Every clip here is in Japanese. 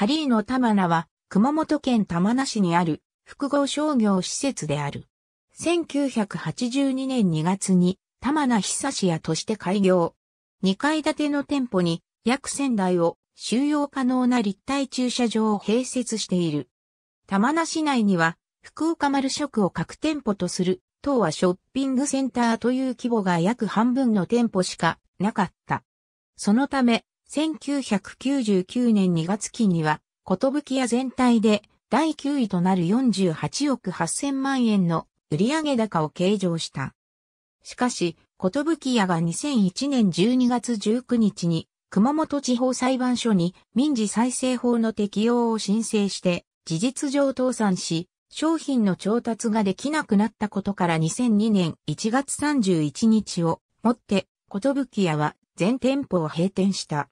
カリーノ玉名は、熊本県玉名市にある複合商業施設である。1982年2月に玉名久志屋として開業。2階建ての店舗に約1000台を収容可能な立体駐車場を併設している。玉名市内には福岡丸食を各店舗とする当はショッピングセンターという規模が約半分の店舗しかなかった。そのため1999年2月期には、き屋全体で第9位となる48億8000万円の売上高を計上した。しかし、き屋が2001年12月19日に熊本地方裁判所に民事再生法の適用を申請して事実上倒産し、商品の調達ができなくなったことから2002年1月31日をもって、き屋は全店舗を閉店した。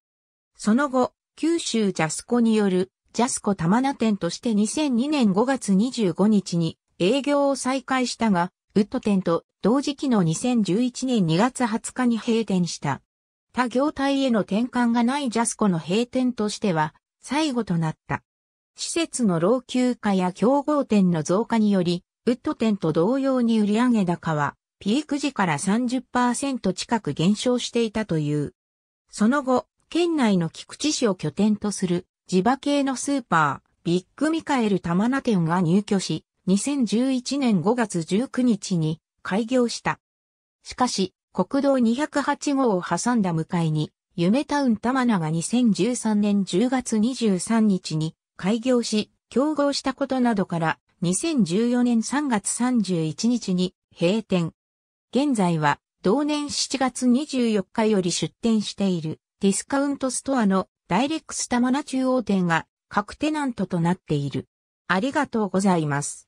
その後、九州ジャスコによるジャスコ玉名店として2002年5月25日に営業を再開したが、ウッド店と同時期の2011年2月20日に閉店した。他業態への転換がないジャスコの閉店としては最後となった。施設の老朽化や競合店の増加により、ウッド店と同様に売上高は、ピーク時から30%近く減少していたという。その後、県内の菊池市を拠点とする地場系のスーパー、ビッグミカエル玉名店が入居し、2011年5月19日に開業した。しかし、国道208号を挟んだ向かいに、夢タウン玉名が2013年10月23日に開業し、競合したことなどから、2014年3月31日に閉店。現在は、同年7月24日より出店している。ディスカウントストアのダイレックス玉名中央店が各テナントとなっている。ありがとうございます。